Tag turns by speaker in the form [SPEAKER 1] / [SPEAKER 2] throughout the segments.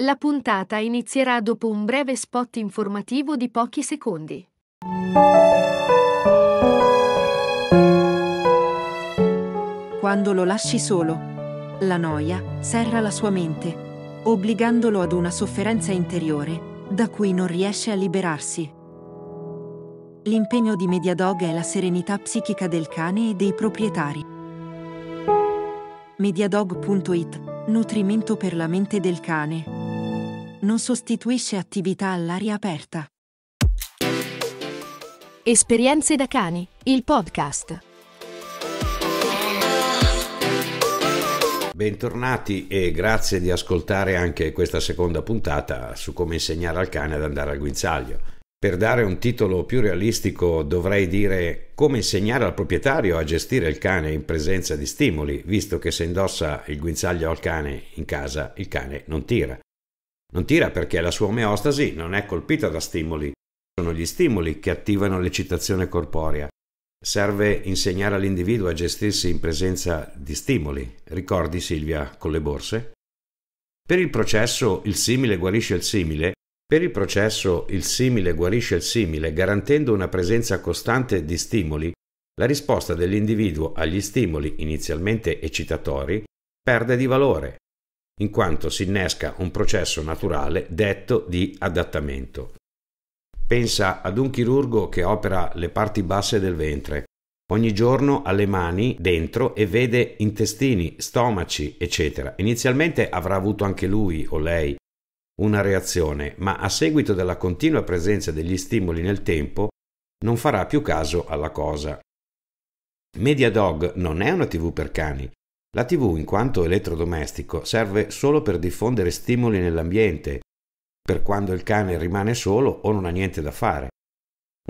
[SPEAKER 1] La puntata inizierà dopo un breve spot informativo di pochi secondi. Quando lo lasci solo, la noia serra la sua mente, obbligandolo ad una sofferenza interiore da cui non riesce a liberarsi. L'impegno di Mediadog è la serenità psichica del cane e dei proprietari. Mediadog.it Nutrimento per la mente del cane non sostituisce attività all'aria aperta. Esperienze da cani, il podcast. Bentornati e grazie di ascoltare anche questa seconda puntata su come insegnare al cane ad andare al guinzaglio. Per dare un titolo più realistico dovrei dire come insegnare al proprietario a gestire il cane in presenza di stimoli, visto che se indossa il guinzaglio al cane in casa il cane non tira. Non tira perché la sua omeostasi non è colpita da stimoli. Sono gli stimoli che attivano l'eccitazione corporea. Serve insegnare all'individuo a gestirsi in presenza di stimoli. Ricordi Silvia con le borse? Per il processo il simile guarisce il simile. Per il processo il simile guarisce il simile garantendo una presenza costante di stimoli. La risposta dell'individuo agli stimoli inizialmente eccitatori perde di valore, in quanto si innesca un processo naturale detto di adattamento. Pensa ad un chirurgo che opera le parti basse del ventre. Ogni giorno ha le mani dentro e vede intestini, stomaci, eccetera. Inizialmente avrà avuto anche lui o lei una reazione, ma a seguito della continua presenza degli stimoli nel tempo non farà più caso alla cosa. Media Dog non è una TV per cani, la TV, in quanto elettrodomestico, serve solo per diffondere stimoli nell'ambiente, per quando il cane rimane solo o non ha niente da fare.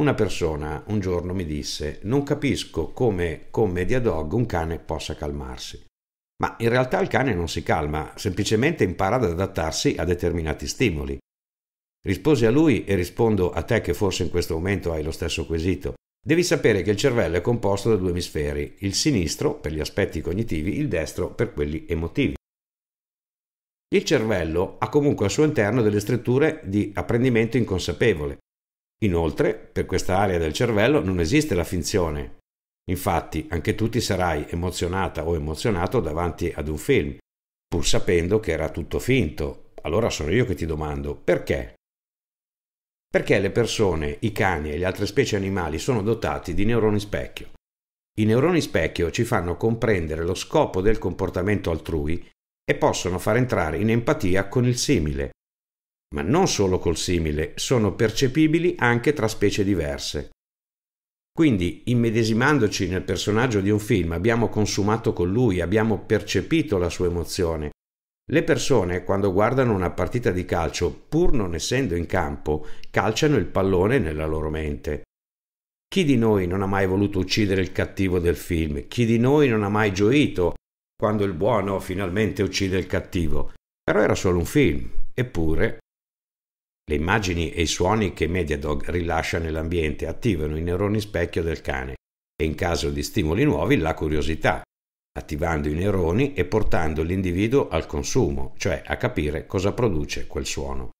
[SPEAKER 1] Una persona un giorno mi disse: Non capisco come con Media Dog un cane possa calmarsi. Ma in realtà il cane non si calma, semplicemente impara ad adattarsi a determinati stimoli. Risposi a lui e rispondo a te che forse in questo momento hai lo stesso quesito. Devi sapere che il cervello è composto da due emisferi, il sinistro per gli aspetti cognitivi, il destro per quelli emotivi. Il cervello ha comunque al suo interno delle strutture di apprendimento inconsapevole. Inoltre, per questa area del cervello non esiste la finzione. Infatti, anche tu ti sarai emozionata o emozionato davanti ad un film, pur sapendo che era tutto finto. Allora sono io che ti domando perché? Perché le persone, i cani e le altre specie animali sono dotati di neuroni specchio. I neuroni specchio ci fanno comprendere lo scopo del comportamento altrui e possono far entrare in empatia con il simile. Ma non solo col simile, sono percepibili anche tra specie diverse. Quindi, immedesimandoci nel personaggio di un film, abbiamo consumato con lui, abbiamo percepito la sua emozione, le persone, quando guardano una partita di calcio, pur non essendo in campo, calciano il pallone nella loro mente. Chi di noi non ha mai voluto uccidere il cattivo del film? Chi di noi non ha mai gioito quando il buono finalmente uccide il cattivo? Però era solo un film, eppure le immagini e i suoni che Mediadog rilascia nell'ambiente attivano i neuroni specchio del cane e in caso di stimoli nuovi la curiosità attivando i neuroni e portando l'individuo al consumo, cioè a capire cosa produce quel suono.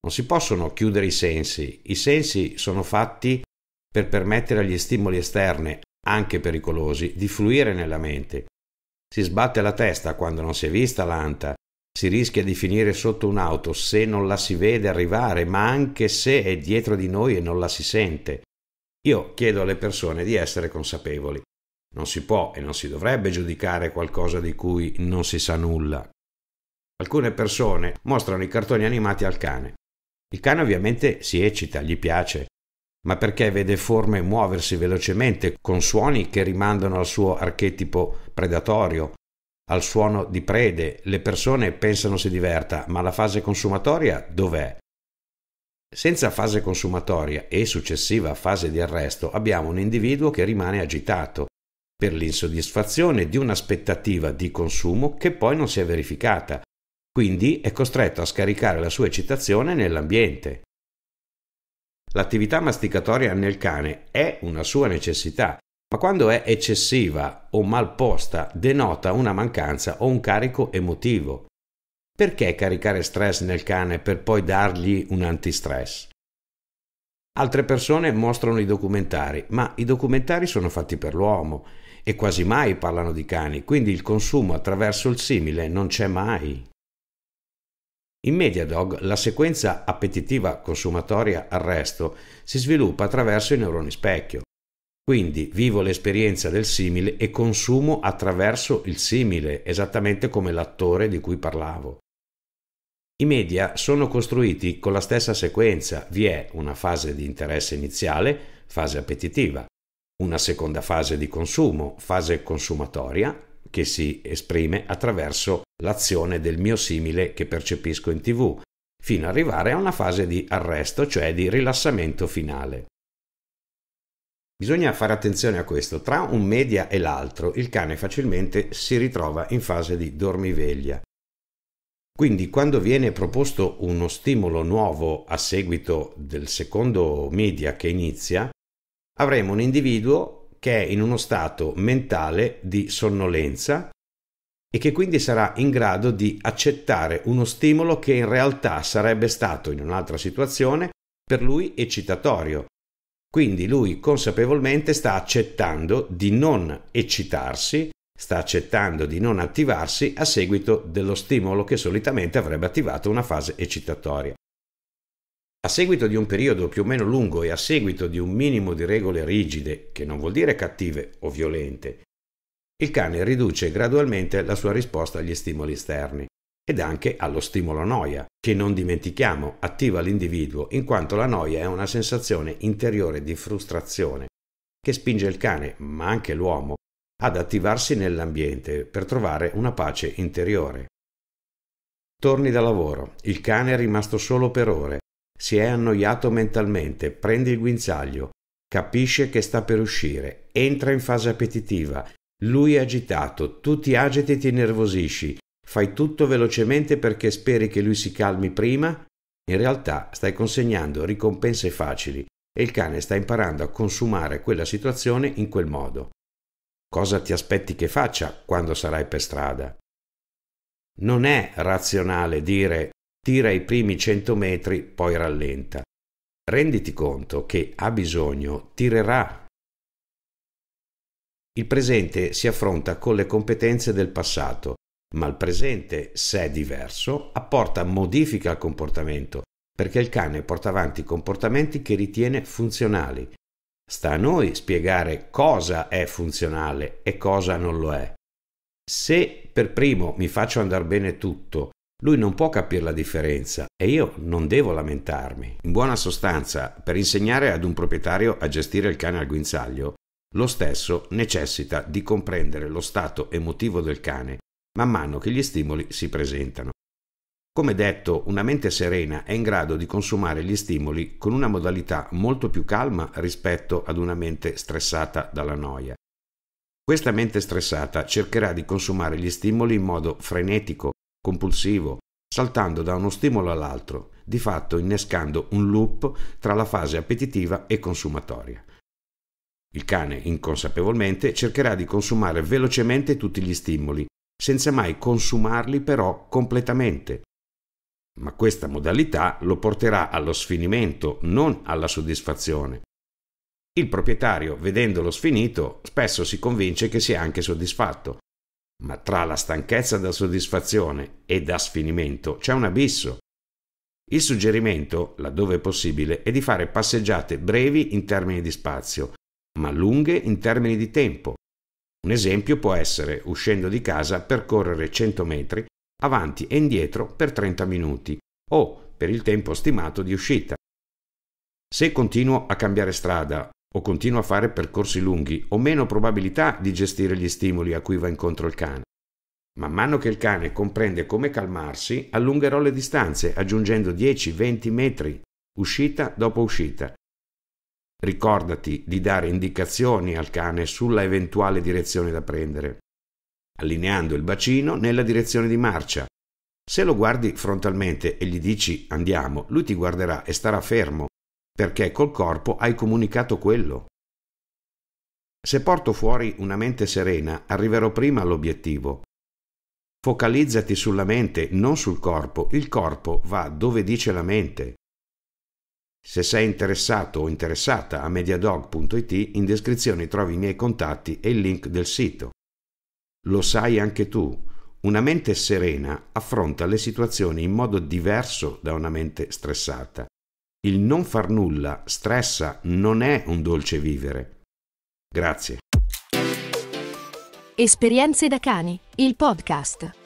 [SPEAKER 1] Non si possono chiudere i sensi, i sensi sono fatti per permettere agli stimoli esterni, anche pericolosi, di fluire nella mente. Si sbatte la testa quando non si è vista l'anta, si rischia di finire sotto un'auto se non la si vede arrivare, ma anche se è dietro di noi e non la si sente. Io chiedo alle persone di essere consapevoli. Non si può e non si dovrebbe giudicare qualcosa di cui non si sa nulla. Alcune persone mostrano i cartoni animati al cane. Il cane ovviamente si eccita, gli piace, ma perché vede forme muoversi velocemente con suoni che rimandano al suo archetipo predatorio, al suono di prede. Le persone pensano si diverta, ma la fase consumatoria dov'è? Senza fase consumatoria e successiva fase di arresto abbiamo un individuo che rimane agitato, per l'insoddisfazione di un'aspettativa di consumo che poi non si è verificata, quindi è costretto a scaricare la sua eccitazione nell'ambiente. L'attività masticatoria nel cane è una sua necessità, ma quando è eccessiva o mal posta denota una mancanza o un carico emotivo. Perché caricare stress nel cane per poi dargli un antistress? Altre persone mostrano i documentari, ma i documentari sono fatti per l'uomo e quasi mai parlano di cani, quindi il consumo attraverso il simile non c'è mai. In Mediadog la sequenza appetitiva consumatoria arresto si sviluppa attraverso i neuroni specchio. Quindi vivo l'esperienza del simile e consumo attraverso il simile, esattamente come l'attore di cui parlavo. I media sono costruiti con la stessa sequenza, vi è una fase di interesse iniziale, fase appetitiva, una seconda fase di consumo, fase consumatoria, che si esprime attraverso l'azione del mio simile che percepisco in tv, fino ad arrivare a una fase di arresto, cioè di rilassamento finale. Bisogna fare attenzione a questo, tra un media e l'altro il cane facilmente si ritrova in fase di dormiveglia. Quindi quando viene proposto uno stimolo nuovo a seguito del secondo media che inizia, avremo un individuo che è in uno stato mentale di sonnolenza e che quindi sarà in grado di accettare uno stimolo che in realtà sarebbe stato in un'altra situazione per lui eccitatorio. Quindi lui consapevolmente sta accettando di non eccitarsi, sta accettando di non attivarsi a seguito dello stimolo che solitamente avrebbe attivato una fase eccitatoria. A seguito di un periodo più o meno lungo e a seguito di un minimo di regole rigide, che non vuol dire cattive o violente, il cane riduce gradualmente la sua risposta agli stimoli esterni ed anche allo stimolo noia, che non dimentichiamo attiva l'individuo in quanto la noia è una sensazione interiore di frustrazione che spinge il cane, ma anche l'uomo, ad attivarsi nell'ambiente per trovare una pace interiore. Torni da lavoro, il cane è rimasto solo per ore si è annoiato mentalmente, prende il guinzaglio, capisce che sta per uscire, entra in fase appetitiva. Lui è agitato, tu ti agiti e ti innervosisci, fai tutto velocemente perché speri che lui si calmi prima. In realtà stai consegnando ricompense facili e il cane sta imparando a consumare quella situazione in quel modo. Cosa ti aspetti che faccia quando sarai per strada? Non è razionale dire tira i primi 100 metri, poi rallenta. Renditi conto che ha bisogno, tirerà. Il presente si affronta con le competenze del passato, ma il presente, se è diverso, apporta modifica al comportamento, perché il cane porta avanti comportamenti che ritiene funzionali. Sta a noi spiegare cosa è funzionale e cosa non lo è. Se per primo mi faccio andare bene tutto, lui non può capire la differenza e io non devo lamentarmi. In buona sostanza, per insegnare ad un proprietario a gestire il cane al guinzaglio, lo stesso necessita di comprendere lo stato emotivo del cane man mano che gli stimoli si presentano. Come detto, una mente serena è in grado di consumare gli stimoli con una modalità molto più calma rispetto ad una mente stressata dalla noia. Questa mente stressata cercherà di consumare gli stimoli in modo frenetico compulsivo, saltando da uno stimolo all'altro, di fatto innescando un loop tra la fase appetitiva e consumatoria. Il cane inconsapevolmente cercherà di consumare velocemente tutti gli stimoli, senza mai consumarli però completamente. Ma questa modalità lo porterà allo sfinimento, non alla soddisfazione. Il proprietario, vedendolo sfinito, spesso si convince che sia anche soddisfatto, ma tra la stanchezza da soddisfazione e da sfinimento c'è un abisso. Il suggerimento, laddove possibile, è di fare passeggiate brevi in termini di spazio, ma lunghe in termini di tempo. Un esempio può essere, uscendo di casa, percorrere 100 metri avanti e indietro per 30 minuti o per il tempo stimato di uscita. Se continuo a cambiare strada o continua a fare percorsi lunghi, ho meno probabilità di gestire gli stimoli a cui va incontro il cane. Man mano che il cane comprende come calmarsi, allungherò le distanze, aggiungendo 10-20 metri, uscita dopo uscita. Ricordati di dare indicazioni al cane sulla eventuale direzione da prendere, allineando il bacino nella direzione di marcia. Se lo guardi frontalmente e gli dici andiamo, lui ti guarderà e starà fermo perché col corpo hai comunicato quello. Se porto fuori una mente serena, arriverò prima all'obiettivo. Focalizzati sulla mente, non sul corpo. Il corpo va dove dice la mente. Se sei interessato o interessata a mediadog.it, in descrizione trovi i miei contatti e il link del sito. Lo sai anche tu, una mente serena affronta le situazioni in modo diverso da una mente stressata. Il non far nulla stressa, non è un dolce vivere. Grazie. Esperienze da cani, il podcast.